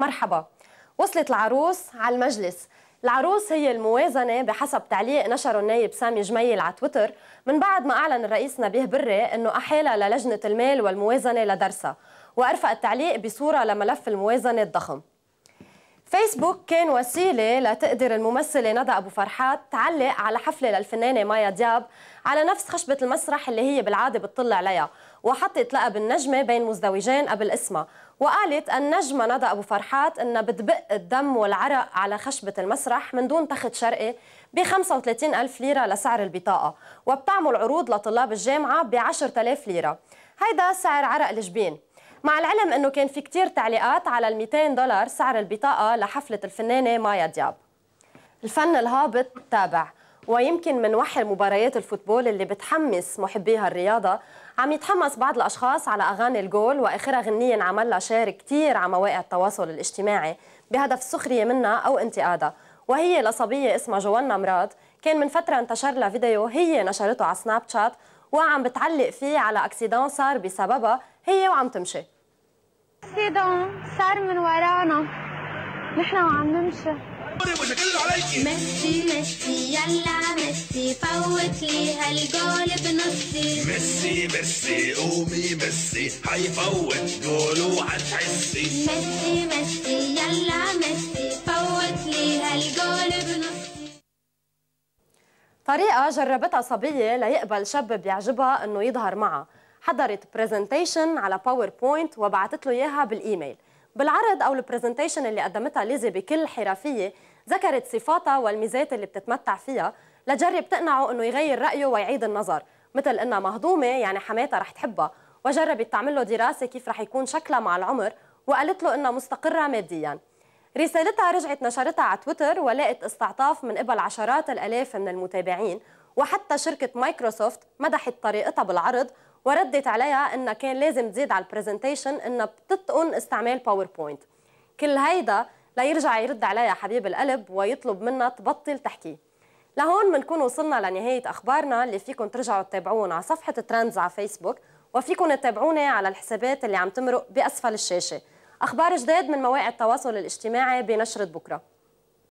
مرحبا وصلت العروس على المجلس العروس هي الموازنة بحسب تعليق نشره النايب سامي جميل على تويتر من بعد ما أعلن الرئيس نبيه بري أنه أحالها للجنة المال والموازنة لدرسها وأرفق التعليق بصورة لملف الموازنة الضخم فيسبوك كان وسيلة لتقدر الممثلة ندى أبو فرحات تعلق على حفلة للفنانة مايا دياب على نفس خشبة المسرح اللي هي بالعادة بتطل عليها وحطت لقب النجمة بين مزدوجين قبل اسمها وقالت النجمة ندى أبو فرحات أنها بتبق الدم والعرق على خشبة المسرح من دون تخت شرقي ب 35 ألف ليرة لسعر البطاقة وبتعمل عروض لطلاب الجامعة ب 10 ليرة هيدا سعر عرق الجبين مع العلم أنه كان في كتير تعليقات على ال 200 دولار سعر البطاقة لحفلة الفنانة مايا دياب الفن الهابط تابع ويمكن من وحي مباريات الفوتبول اللي بتحمس محبيها الرياضة عم يتحمس بعض الأشخاص على أغاني الجول وآخرها غنية انعمل لها شير كتير على مواقع التواصل الاجتماعي بهدف السخرية منها أو انتقادها وهي لصبية اسمها جوانا مراد كان من فترة انتشر لها فيديو هي نشرته على سناب شات وعم بتعلق فيه على أكسيدان صار بسببها هي وعم تمشي سيدون صار من ورانا نحن وعم نمشي ميسي ميسي يلا ميسي فوت لي هالجول بنصي ميسي ميسي قومي ميسي حيفوت جول وحتحسي ميسي ميسي يلا ميسي فوت لي هالجول بنصي طريقة جربتها صبية ليقبل شاب بيعجبها انه يظهر معها حضرت برزنتيشن على باوربوينت وبعثت له اياها بالايميل بالعرض او البرزنتيشن اللي قدمتها ليزي بكل حرفيه ذكرت صفاتها والميزات اللي بتتمتع فيها لجرب تقنعه انه يغير رايه ويعيد النظر مثل انها مهضومه يعني حماتها رح تحبها وجربت تعمل له دراسه كيف رح يكون شكلها مع العمر وقالت له انها مستقره ماديا رسالتها رجعت نشرتها على تويتر ولقت استعطاف من قبل عشرات الالاف من المتابعين وحتى شركه مايكروسوفت مدحت طريقتها بالعرض وردت عليها انها كان لازم تزيد على البرزنتيشن انها بتتقن استعمال باوربوينت كل هيدا ليرجع يرد عليها حبيب القلب ويطلب منها تبطل تحكي لهون بنكون وصلنا لنهاية أخبارنا اللي فيكم ترجعوا تتابعونا على صفحة ترندز على فيسبوك وفيكم تتابعوني على الحسابات اللي عم تمرق بأسفل الشاشة أخبار جداد من مواقع التواصل الاجتماعي بنشرة بكره